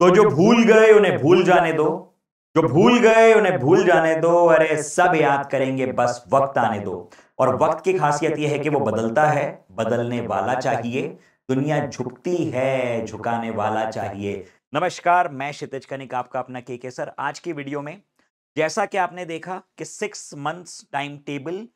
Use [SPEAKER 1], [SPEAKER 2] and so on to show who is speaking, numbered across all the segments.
[SPEAKER 1] तो जो भूल गए उन्हें भूल जाने दो जो भूल गए उन्हें भूल जाने दो अरे सब याद करेंगे बस वक्त आने दो और वक्त की खासियत यह है कि वो बदलता है बदलने वाला चाहिए दुनिया झुकती है झुकाने वाला चाहिए नमस्कार मैं क्षितिज कनिक आपका अपना के के सर आज की वीडियो में जैसा कि आपने देखा कि सिक्स मंथ्स टाइम टेबल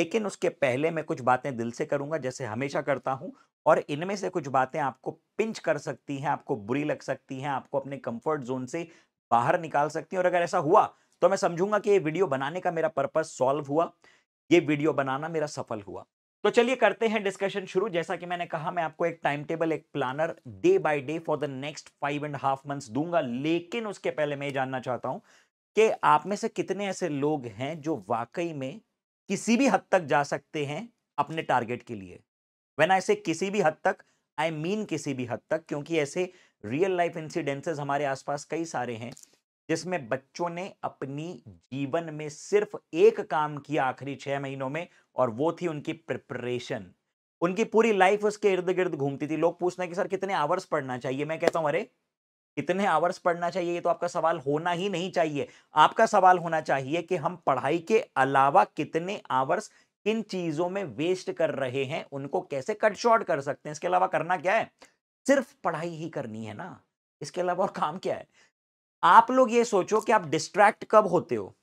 [SPEAKER 1] लेकिन उसके पहले मैं कुछ बातें दिल से करूंगा जैसे हमेशा करता हूं और इनमें से कुछ बातें आपको पिंच कर सकती हैं आपको बुरी लग सकती हैं आपको अपने कंफर्ट जोन से बाहर निकाल सकती हैं और अगर ऐसा हुआ तो मैं समझूंगा कि ये वीडियो बनाने का मेरा पर्पज सॉल्व हुआ ये वीडियो बनाना मेरा सफल हुआ तो चलिए करते हैं डिस्कशन शुरू जैसा कि मैंने कहा मैं आपको एक टाइम टेबल एक planner day by day for the next five and half months दूंगा लेकिन उसके पहले मैं जानना चाहता हूं कि आप में से कितने ऐसे लोग हैं जो वाकई में किसी भी हद तक जा सकते हैं अपने टारगेट के लिए व्हेन आई से किसी भी हद तक आई I मीन mean किसी भी हद तक क्योंकि ऐसे रियल लाइफ इंसिडेंसेस हमारे आसपास कई सारे हैं जिसमें बच्चों ने अपनी जीवन में सिर्फ एक काम किया आखिरी छह महीनों में और वो थी उनकी प्रिपरेशन उनकी पूरी लाइफ उसके इर्द गिर्द घूमती थी लोग पूछना कि सर कितने आवर्स पढ़ना चाहिए मैं कहता हूं अरे कितने आवर्स पढ़ना चाहिए ये तो आपका सवाल होना ही नहीं चाहिए आपका सवाल होना चाहिए कि हम पढ़ाई के अलावा कितने आवर्स किन चीजों में वेस्ट कर रहे हैं उनको कैसे कट शॉर्ट कर सकते हैं इसके अलावा करना क्या है सिर्फ पढ़ाई ही करनी है ना इसके अलावा और काम क्या है आप लोग ये सोचो कि आप डिस्ट्रैक्ट कब होते हो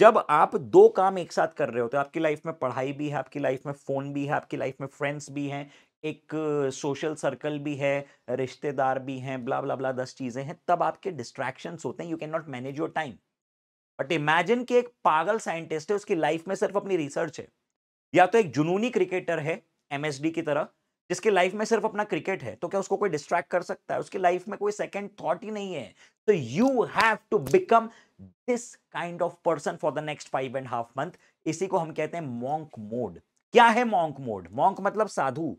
[SPEAKER 1] जब आप दो काम एक साथ कर रहे होते हो आपकी लाइफ में पढ़ाई भी है आपकी लाइफ में फ़ोन भी है आपकी लाइफ में फ्रेंड्स भी हैं एक सोशल सर्कल भी है रिश्तेदार भी हैं ब्ला ब्ला ब्ला दस चीज़ें हैं तब आपके डिस्ट्रैक्शंस होते हैं you can not manage your time but imagine कि एक पागल साइंटिस्ट है उसकी लाइफ में सिर्फ अपनी रिसर्च है या तो एक जुनूनी क्रिकेटर है एमएसडी की तरह जिसके लाइफ में सिर्फ अपना क्रिकेट है तो क्या उसको कोई डिस्ट्रैक्ट कर सकता है उसके लाइफ में कोई सेकंड थॉट ही नहीं है तो you have to become this kind of person for the next five and half month इसी को हम कहते हैं मॉन्क मोड क्या है मॉन्क मोड मॉन्क मतलब साधु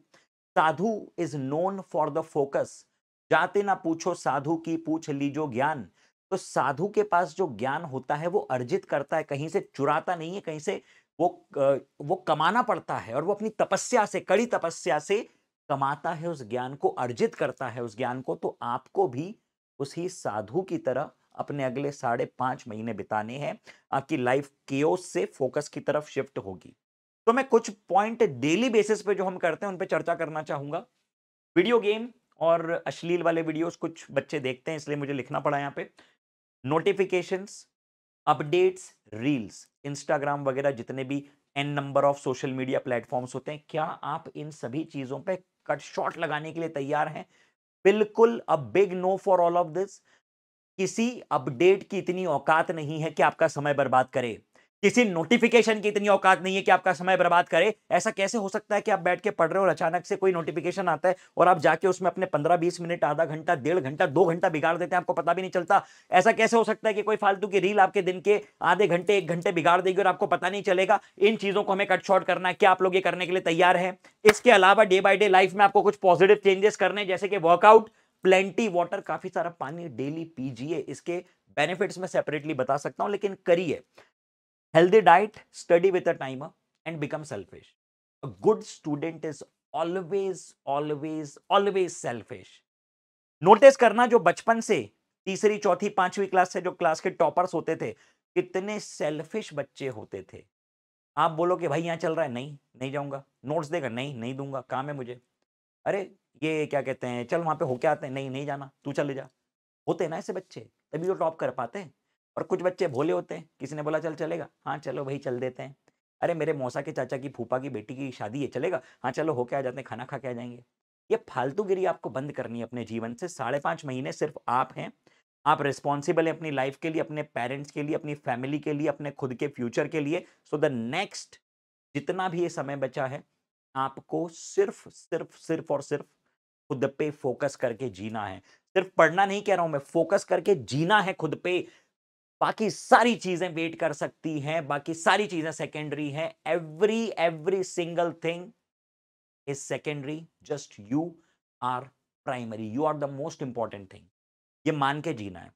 [SPEAKER 1] साधु is known for the focus जाते ना पूछो साधु की पूछ लीजो ज्ञान तो साधु के पास जो ज्ञान होता है वो अर्जित करता है कहीं से चुराता नहीं है कहीं से वो वो कमाना पड़ता है और वो अपनी तपस्या से कड़ी तपस्या से कमाता है उस ज्ञान को अर्जित करता है उस ज्ञान को तो आपको भी उसी साधु की तरह अपने अगले साढ़े पाँच महीने बिताने हैं आपकी लाइफ केओस से फोकस की तरफ शिफ्ट होगी तो मैं कुछ पॉइंट डेली बेसिस पे जो हम करते हैं उन पर चर्चा करना चाहूँगा वीडियो गेम और अश्लील वाले वीडियोस कुछ बच्चे देखते हैं इसलिए मुझे लिखना पड़ा यहाँ पे नोटिफिकेशंस अपडेट्स रील्स इंस्टाग्राम वगैरह जितने भी N number of social media platforms होते हैं क्या आप इन सभी चीज़ों पे कट शॉट लगाने के लिए तैयार हैं बिल्कुल a big no for all of this किसी अपडेट की इतनी औकात नहीं है कि आपका समय बर्बाद करे किसी नोटिफिकेशन की इतनी औकात नहीं है कि आपका समय बर्बाद करे ऐसा कैसे हो सकता है कि आप बैठ के पढ़ रहे हो और अचानक से कोई नोटिफिकेशन आता है और आप जाके उसमें अपने पंद्रह बीस मिनट आधा घंटा डेढ़ घंटा दो घंटा बिगाड़ देते हैं आपको पता भी नहीं चलता ऐसा कैसे हो सकता है कि कोई फालतू की रील आपके दिन के आधे घंटे एक घंटे बिगाड़ देगी और आपको पता नहीं चलेगा इन चीज़ों को हमें कट शॉर्ट करना है क्या आप लोग ये करने के लिए तैयार है इसके अलावा डे बाई डे लाइफ में आपको कुछ पॉजिटिव चेंजेस करने जैसे कि वर्कआउट प्लेंटी वाटर काफी सारा पानी डेली पीजिए इसके बेनिफिट्स में सेपरेटली बता सकता हूं लेकिन करिए healthy diet study with a timer and become selfish a good student is always always always selfish notice करना जो बचपन से तीसरी चौथी पांचवी क्लास से जो क्लास के टॉपर्स होते थे कितने सेल्फिश बच्चे होते थे आप बोलो कि भाई यहाँ चल रहा है नहीं नहीं जाऊँगा नोट्स देगा नहीं नहीं दूंगा काम है मुझे अरे ये क्या कहते हैं चल वहाँ पे होके आते हैं नहीं नहीं जाना तू चले जा होते हैं ना ऐसे बच्चे तभी तो टॉप कर पाते हैं और कुछ बच्चे भोले होते हैं किसी ने बोला चल चलेगा हाँ चलो भाई चल देते हैं अरे मेरे मौसा के चाचा की फूफा की बेटी की शादी है चलेगा हाँ चलो होके आ जाते हैं खाना खा के आ जाएंगे ये फालतूगिरी आपको बंद करनी है अपने जीवन से साढ़े पाँच महीने सिर्फ आप हैं आप रिस्पॉन्सिबल हैं अपनी लाइफ के लिए अपने पेरेंट्स के लिए अपनी फैमिली के लिए अपने खुद के फ्यूचर के लिए सो द नेक्स्ट जितना भी ये समय बचा है आपको सिर्फ सिर्फ सिर्फ और सिर्फ खुद पे फोकस करके जीना है सिर्फ पढ़ना नहीं कह रहा हूं मैं फोकस करके जीना है खुद पे बाकी सारी चीजें वेट कर सकती हैं बाकी सारी चीजें सेकेंडरी हैं every every single thing is secondary just you are primary you are the most important thing ये मान के जीना है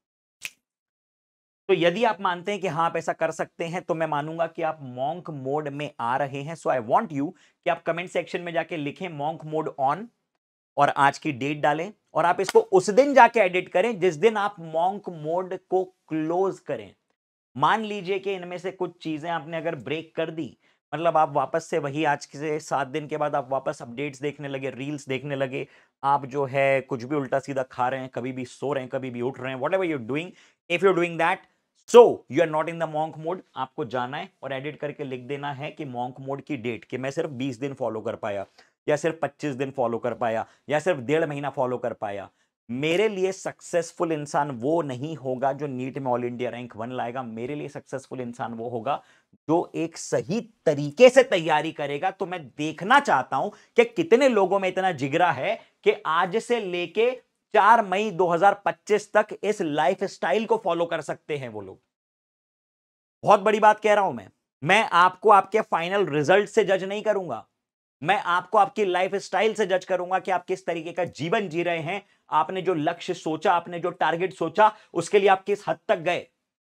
[SPEAKER 1] तो यदि आप मानते हैं कि हाँ आप ऐसा कर सकते हैं तो मैं मानूंगा कि आप मॉन्क मोड में आ रहे हैं सो आई वांट यू कि आप कमेंट सेक्शन में जाके लिखें मॉन्क मोड ऑन और आज की डेट डालें और आप इसको उस दिन जाके एडिट करें जिस दिन आप मॉन्क मोड को क्लोज करें मान लीजिए कि इनमें से कुछ चीज़ें आपने अगर ब्रेक कर दी मतलब आप वापस से वही आज से सात दिन के बाद आप वापस अपडेट्स देखने लगे रील्स देखने लगे आप जो है कुछ भी उल्टा सीधा खा रहे हैं कभी भी सो रहे हैं कभी भी उठ रहे हैं whatever you doing if you doing that so you are not in the monk mode आपको जाना है और एडिट करके लिख देना है कि मॉन्क मोड की डेट कि मैं सिर्फ बीस दिन फॉलो कर पाया या सिर्फ पच्चीस दिन फॉलो कर पाया या सिर्फ डेढ़ महीना फॉलो कर पाया मेरे लिए सक्सेसफुल इंसान वो नहीं होगा जो नीट में ऑल इंडिया रैंक वन लाएगा मेरे लिए सक्सेसफुल इंसान वो होगा जो एक सही तरीके से तैयारी करेगा तो मैं देखना चाहता हूं कि कितने लोगों में इतना जिगरा है कि आज से लेके 4 मई 2025 तक इस लाइफ स्टाइल को फॉलो कर सकते हैं वो लोग बहुत बड़ी बात कह रहा हूं मैं मैं आपको आपके फाइनल रिजल्ट से जज नहीं करूंगा मैं आपको आपकी लाइफ स्टाइल से जज करूंगा कि आप किस तरीके का जीवन जी रहे हैं आपने जो लक्ष्य सोचा आपने जो टारगेट सोचा उसके लिए आप किस हद तक गए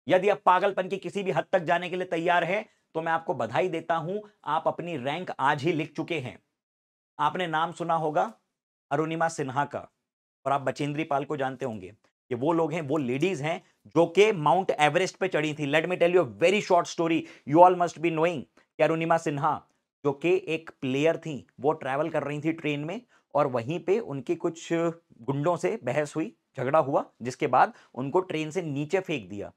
[SPEAKER 1] यदि आप पागलपन की किसी भी हद तक जाने के लिए तैयार हैं तो मैं आपको बधाई देता हूं आप अपनी रैंक आज ही लिख चुके हैं आपने नाम सुना होगा अरुणिमा सिन्हा का और आप बचेंद्री पाल को जानते होंगे ये वो लोग हैं वो लेडीज हैं जो कि माउंट एवरेस्ट पे चढ़ी थी let me tell you very short story you all must be knowing Arunima Sinha जो कि एक प्लेयर थी वो ट्रैवल कर रही थी ट्रेन में और वहीं पे उनकी कुछ गुंडों से बहस हुई झगड़ा हुआ जिसके बाद उनको ट्रेन से नीचे फेंक दिया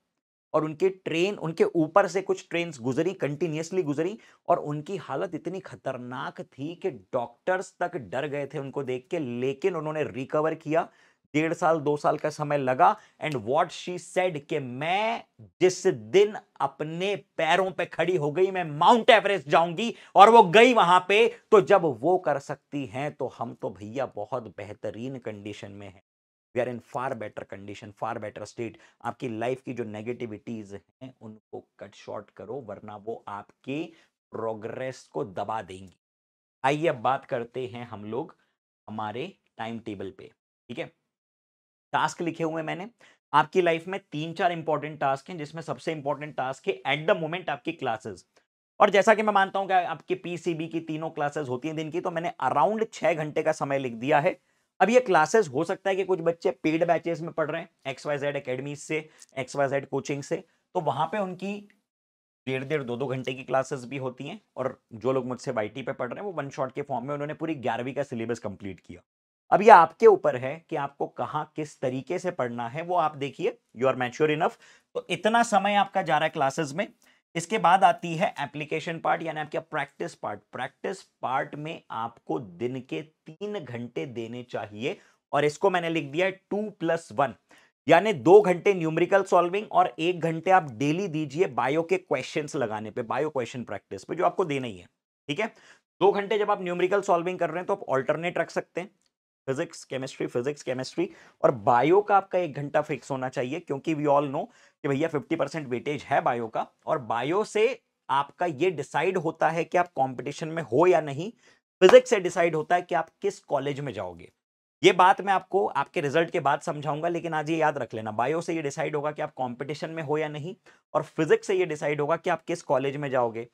[SPEAKER 1] और उनकी ट्रेन उनके ऊपर से कुछ ट्रेन गुजरी कंटिन्यूसली गुजरी और उनकी हालत इतनी खतरनाक थी कि डॉक्टर्स तक डर गए थे उनको देख के लेकिन उन्होंने रिकवर किया डेढ़ साल दो साल का समय लगा एंड वॉट शी सेड कि मैं जिस दिन अपने पैरों पे खड़ी हो गई मैं माउंट एवरेस्ट जाऊंगी और वो गई वहां पे तो जब वो कर सकती हैं तो हम तो भैया बहुत बेहतरीन कंडीशन में हैं we are in far better condition far better state आपकी लाइफ की जो नेगेटिविटीज हैं उनको कट शॉर्ट करो वरना वो आपके प्रोग्रेस को दबा देंगी आइए अब बात करते हैं हम लोग हमारे टाइम टेबल पे ठीक है टास्क लिखे हुए मैंने आपकी लाइफ में तीन चार इंपॉर्टेंट टास्क हैं जिसमें सबसे इंपॉर्टेंट टास्क है एट द मोमेंट आपकी क्लासेस और जैसा कि मैं मानता हूं कि आपके पीसीबी की तीनों क्लासेस होती हैं दिन की तो मैंने अराउंड छः घंटे का समय लिख दिया है अब ये क्लासेस हो सकता है कि कुछ बच्चे पेड बैचेस में पढ़ रहे हैं एक्स वाई जेड अकेडमी से एक्स वाई जेड कोचिंग से तो वहाँ पर उनकी डेढ़ डेढ़ दो दो घंटे की क्लासेस भी होती हैं और जो लोग मुझसे वाई पे पढ़ रहे हैं वो वन शॉट के फॉर्म में उन्होंने पूरी ग्यारहवीं का सिलेबस कंप्लीट किया अब ये आपके ऊपर है कि आपको कहाँ किस तरीके से पढ़ना है वो आप देखिए यू आर मैच्योर इनफ तो इतना समय आपका जा रहा है क्लासेस में इसके बाद आती है एप्लीकेशन पार्ट यानी आपका प्रैक्टिस पार्ट प्रैक्टिस पार्ट में आपको दिन के तीन घंटे देने चाहिए और इसको मैंने लिख दिया है टू प्लस वन यानी दो घंटे न्यूमेरिकल सॉल्विंग और एक घंटे आप डेली दीजिए बायो के क्वेश्चंस लगाने पे बायो क्वेश्चन प्रैक्टिस पे जो आपको देना ही है ठीक है दो घंटे जब आप न्यूमेरिकल सॉल्विंग कर रहे हैं तो आप ऑल्टरनेट रख सकते हैं फिजिक्स केमिस्ट्री फिजिक्स केमिस्ट्री और बायो का आपका एक घंटा फिक्स होना चाहिए क्योंकि वी ऑल नो कि भैया 50 परसेंट वेटेज है बायो का और बायो से आपका ये डिसाइड होता है कि आप कंपटीशन में हो या नहीं फिजिक्स से डिसाइड होता है कि आप किस कॉलेज में जाओगे ये बात मैं आपको आपके रिजल्ट के बाद समझाऊंगा लेकिन आज ये याद रख लेना बायो से ये डिसाइड होगा कि आप कॉम्पिटिशन में हो या नहीं और फिजिक्स से ये डिसाइड होगा कि आप किस कॉलेज में जाओगे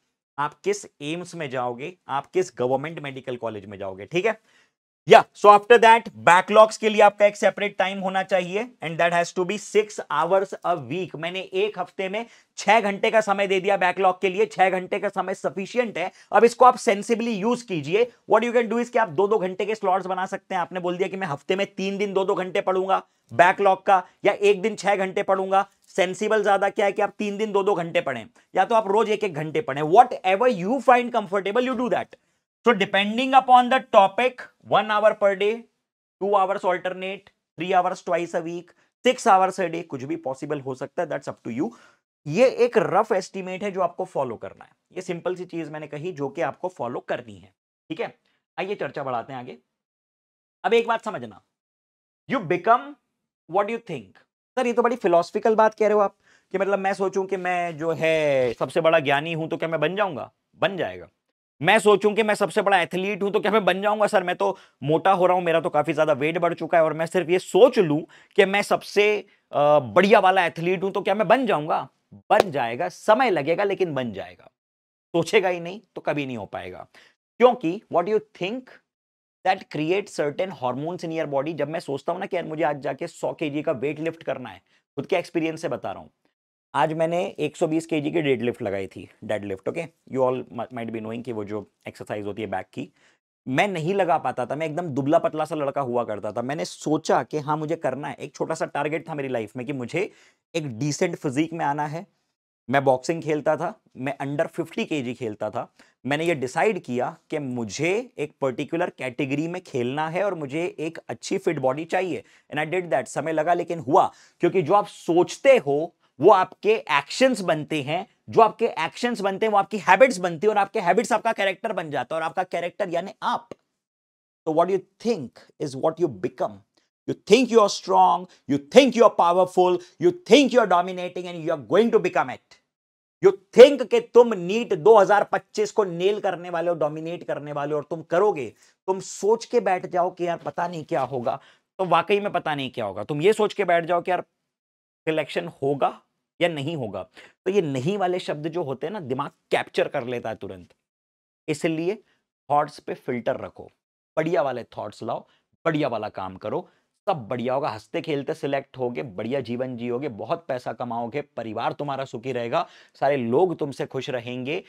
[SPEAKER 1] आप किस एम्स में जाओगे आप किस गवर्नमेंट मेडिकल कॉलेज में जाओगे ठीक है या सो आफ्टर दैट बैकलॉग्स के लिए आपका एक सेपरेट टाइम होना चाहिए and that has to be six hours a week मैंने एक हफ्ते में छह घंटे का समय दे दिया बैकलॉग के लिए छह घंटे का समय सफिशियंट है अब इसको आप सेंसिबली यूज कीजिए what you can do is कि आप दो दो घंटे के स्लॉट्स बना सकते हैं आपने बोल दिया कि मैं हफ्ते में तीन दिन दो दो घंटे पढ़ूंगा बैकलॉग का या एक दिन छह घंटे पढ़ूंगा सेंसिबल ज्यादा क्या है कि आप तीन दिन दो दो घंटे पढ़ें या तो आप रोज एक एक घंटे पढ़ें whatever you find comfortable you do that so depending upon the topic one hour per day two hours alternate three hours twice a week six hours a day कुछ भी पॉसिबल हो सकता है दैट्स अप टू यू ये एक rough estimate है जो आपको फॉलो करना है ये सिंपल सी चीज मैंने कही जो कि आपको फॉलो करनी है ठीक है आइए चर्चा बढ़ाते हैं आगे अब एक बात समझना you become what you think sir ये तो बड़ी फिलोसफिकल बात कह रहे हो आप कि मतलब मैं सोचूं कि मैं जो है सबसे बड़ा ज्ञानी हूं तो क्या मैं बन जाऊंगा बन जाएगा मैं सोचूं कि मैं सबसे बड़ा एथलीट हूं तो क्या मैं बन जाऊंगा सर मैं तो मोटा हो रहा हूं मेरा तो काफ़ी ज़्यादा वेट बढ़ चुका है और मैं सिर्फ ये सोच लूं कि मैं सबसे बढ़िया वाला एथलीट हूं तो क्या मैं बन जाऊंगा बन जाएगा समय लगेगा लेकिन बन जाएगा सोचेगा ही नहीं तो कभी नहीं हो पाएगा क्योंकि what you think that create certain hormones in your body जब मैं सोचता हूँ ना कि यार मुझे आज जाके सौ के का वेट लिफ्ट करना है खुद के एक्सपीरियंस से बता रहा हूं आज मैंने 120 केजी की डेडलिफ्ट लगाई थी deadlift okay you all might be knowing कि वो जो एक्सरसाइज होती है बैक की मैं नहीं लगा पाता था मैं एकदम दुबला पतला सा लड़का हुआ करता था मैंने सोचा कि हाँ मुझे करना है एक छोटा सा टारगेट था मेरी लाइफ में कि मुझे एक डिसेंट फिजिक में आना है मैं बॉक्सिंग खेलता था मैं अंडर 50 के खेलता था मैंने ये डिसाइड किया कि मुझे एक पर्टिकुलर कैटेगरी में खेलना है और मुझे एक अच्छी फिट बॉडी चाहिए एंड आई डिड दैट समय लगा लेकिन हुआ क्योंकि जो आप सोचते हो वो आपके एक्शंस बनते हैं जो आपके एक्शंस बनते हैं वो आपकी हैबिट्स बनती है और आपके हैबिट्स आपका कैरेक्टर बन जाता है और आपका कैरेक्टर यानी आप तो what you think is what you become you you think You you think you are powerful you think you are you're and you are going to become it you think के तुम NEET 2025 को nail करने वाले हो dominate करने वाले और तुम करोगे तुम सोच के बैठ जाओ कि यार पता नहीं क्या होगा तो वाकई में पता नहीं क्या होगा तुम ये सोच के बैठ जाओ कि यार इलेक्शन होगा या नहीं होगा तो ये नहीं वाले शब्द जो होते हैं ना दिमाग कैप्चर कर लेता है तुरंत इसलिए थॉट्स पे फिल्टर रखो बढ़िया वाले थॉट्स लाओ बढ़िया वाला काम करो सब बढ़िया होगा हंसते खेलते सिलेक्ट होगे बढ़िया जीवन जियोगे बहुत पैसा कमाओगे परिवार तुम्हारा सुखी रहेगा सारे लोग तुमसे खुश रहेंगे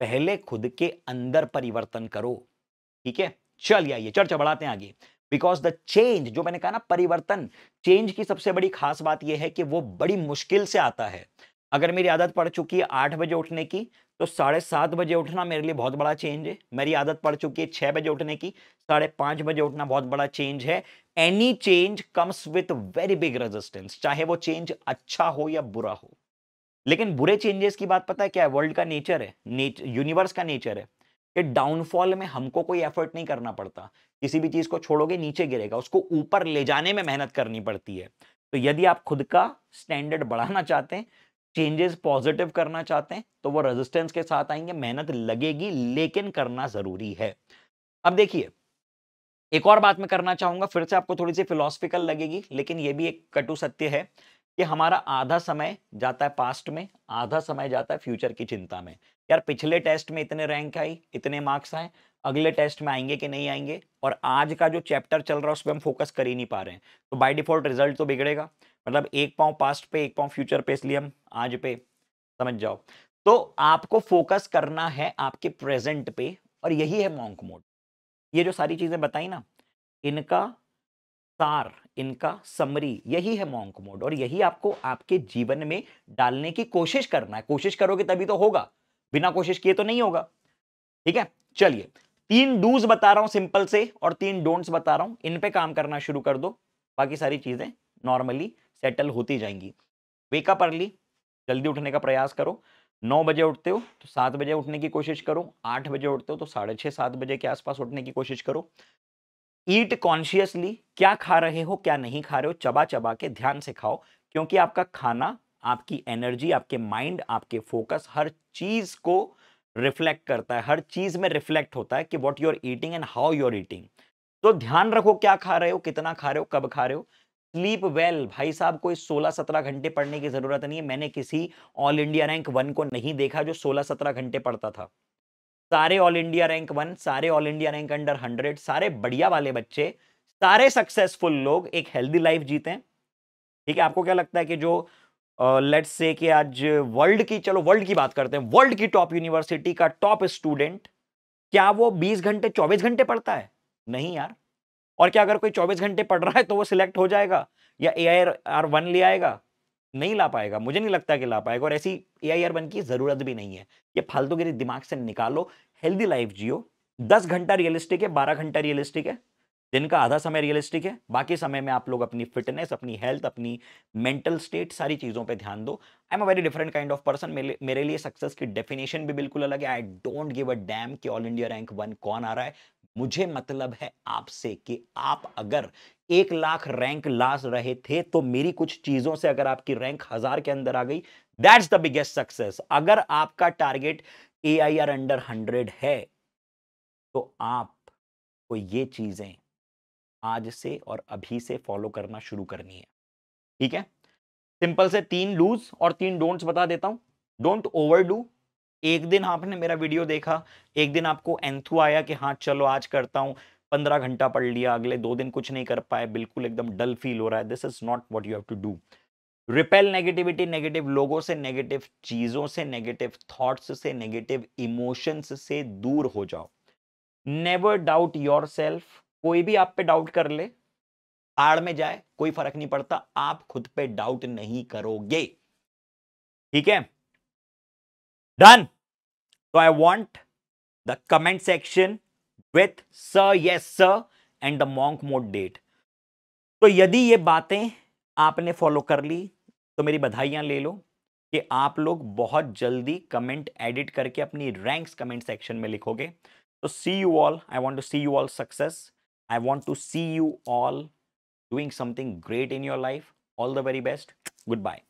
[SPEAKER 1] पहले खुद के अंदर परिवर्तन करो ठीक है चलिए आइए चर्चा बढ़ाते हैं आगे बिकॉज द चेंज जो मैंने कहा ना परिवर्तन चेंज की सबसे बड़ी खास बात यह है कि वो बड़ी मुश्किल से आता है अगर मेरी आदत पड़ चुकी है आठ बजे उठने की तो साढ़े सात बजे उठना मेरे लिए बहुत बड़ा चेंज है मेरी आदत पड़ चुकी है छः बजे उठने की साढ़े पाँच बजे उठना बहुत बड़ा चेंज है any change comes with very big resistance चाहे वो चेंज अच्छा हो या बुरा हो लेकिन बुरे चेंजेस की बात पता है क्या है वर्ल्ड का नेचर है यूनिवर्स का नेचर है कि डाउनफॉल में हमको कोई एफर्ट नहीं करना पड़ता किसी भी चीज़ को छोड़ोगे नीचे गिरेगा उसको ऊपर ले जाने में मेहनत करनी पड़ती है तो यदि आप खुद का स्टैंडर्ड बढ़ाना चाहते हैं चेंजेस पॉजिटिव करना चाहते हैं तो वो रेजिस्टेंस के साथ आएंगे मेहनत लगेगी लेकिन करना ज़रूरी है अब देखिए एक और बात मैं करना चाहूँगा फिर से आपको थोड़ी सी फिलोसफिकल लगेगी लेकिन ये भी एक कटु सत्य है कि हमारा आधा समय जाता है पास्ट में आधा समय जाता है फ्यूचर की चिंता में यार पिछले टेस्ट में इतने रैंक आई इतने मार्क्स आए अगले टेस्ट में आएंगे कि नहीं आएंगे और आज का जो चैप्टर चल रहा है उस पर हम फोकस कर ही नहीं पा रहे हैं तो बाय डिफॉल्ट रिजल्ट तो बिगड़ेगा मतलब एक पाँव पास्ट पे एक पाँव फ्यूचर पे इसलिए हम आज पे समझ जाओ तो आपको फोकस करना है आपके प्रेजेंट पे और यही है मॉन्क मोड ये जो सारी चीज़ें बताई ना इनका सार इनका समरी यही है मॉन्क मोड और यही आपको आपके जीवन में डालने की कोशिश करना है कोशिश करोगे तभी तो होगा बिना कोशिश किए तो नहीं होगा ठीक है चलिए तीन डूज बता रहा हूं सिंपल से और तीन डोंट्स बता रहा हूं इन पे काम करना शुरू कर दो बाकी सारी चीजें नॉर्मली सेटल होती जाएंगी वेकअप अर्ली जल्दी उठने का प्रयास करो नौ बजे उठते हो तो सात बजे उठने की कोशिश करो आठ बजे उठते हो तो साढ़े छः सात बजे के आसपास उठने की कोशिश करो ईट कॉन्शियसली क्या खा रहे हो क्या नहीं खा रहे हो चबा चबा के ध्यान से खाओ क्योंकि आपका खाना आपकी एनर्जी आपके माइंड आपके फोकस हर चीज़ को रिफ्लेक्ट करता है हर चीज़ में रिफ्लेक्ट होता है कि what you are eating and how you are eating तो ध्यान रखो क्या खा रहे हो कितना खा रहे हो कब खा रहे हो स्लीप वेल well. भाई साहब कोई 16-17 घंटे पढ़ने की ज़रूरत नहीं है मैंने किसी ऑल इंडिया रैंक वन को नहीं देखा जो 16-17 घंटे पढ़ता था सारे ऑल इंडिया रैंक वन सारे all India rank under hundred सारे बढ़िया वाले बच्चे सारे सक्सेसफुल लोग एक हेल्दी लाइफ जीते हैं ठीक है आपको क्या लगता है कि जो लेट्स से कि आज वर्ल्ड की चलो वर्ल्ड की बात करते हैं वर्ल्ड की टॉप यूनिवर्सिटी का टॉप स्टूडेंट क्या वो 20 घंटे 24 घंटे पढ़ता है नहीं यार और क्या अगर कोई 24 घंटे पढ़ रहा है तो वो सिलेक्ट हो जाएगा या ए आई आर वन ले आएगा नहीं ला पाएगा मुझे नहीं लगता कि ला पाएगा और ऐसी ए आई आर वन की ज़रूरत भी नहीं है ये फालतूगिरी दिमाग से निकालो हेल्दी लाइफ जियो दस घंटा रियलिस्टिक है बारह घंटा रियलिस्टिक है दिन का आधा समय रियलिस्टिक है बाकी समय में आप लोग अपनी फिटनेस अपनी हेल्थ अपनी मेंटल स्टेट सारी चीज़ों पे ध्यान दो I am a very different kind of person मेरे लिए सक्सेस की डेफिनेशन भी बिल्कुल अलग है I don't give a damn कि ऑल इंडिया रैंक वन कौन आ रहा है मुझे मतलब है आपसे कि आप अगर एक लाख रैंक ला रहे थे तो मेरी कुछ चीज़ों से अगर आपकी रैंक हज़ार के अंदर आ गई दैट्स द बिगेस्ट सक्सेस अगर आपका target A I R under hundred है तो आप को ये चीज़ें आज से और अभी से फॉलो करना शुरू करनी है ठीक है सिंपल से तीन डूज और तीन डोंट्स बता देता हूं डोंट ओवर डू एक दिन आपने मेरा वीडियो देखा एक दिन आपको एंथू आया कि हाँ चलो आज करता हूं पंद्रह घंटा पढ़ लिया अगले दो दिन कुछ नहीं कर पाए बिल्कुल एकदम डल फील हो रहा है this is not what you have to do repel negativity negative लोगों से नेगेटिव चीज़ों से नेगेटिव थॉट्स से नेगेटिव इमोशंस से दूर हो जाओ नेवर डाउट योर सेल्फ कोई भी आप पे डाउट कर ले आड़ में जाए कोई फर्क नहीं पड़ता आप खुद पे डाउट नहीं करोगे ठीक है डन तो I want the comment section with स यस स and the monk mode date तो यदि ये बातें आपने फॉलो कर ली तो मेरी बधाइयां ले लो कि आप लोग बहुत जल्दी कमेंट एडिट करके अपनी रैंक्स कमेंट सेक्शन में लिखोगे तो see you all I want to see you all success I want to see you all doing something great in your life. All the very best. Goodbye.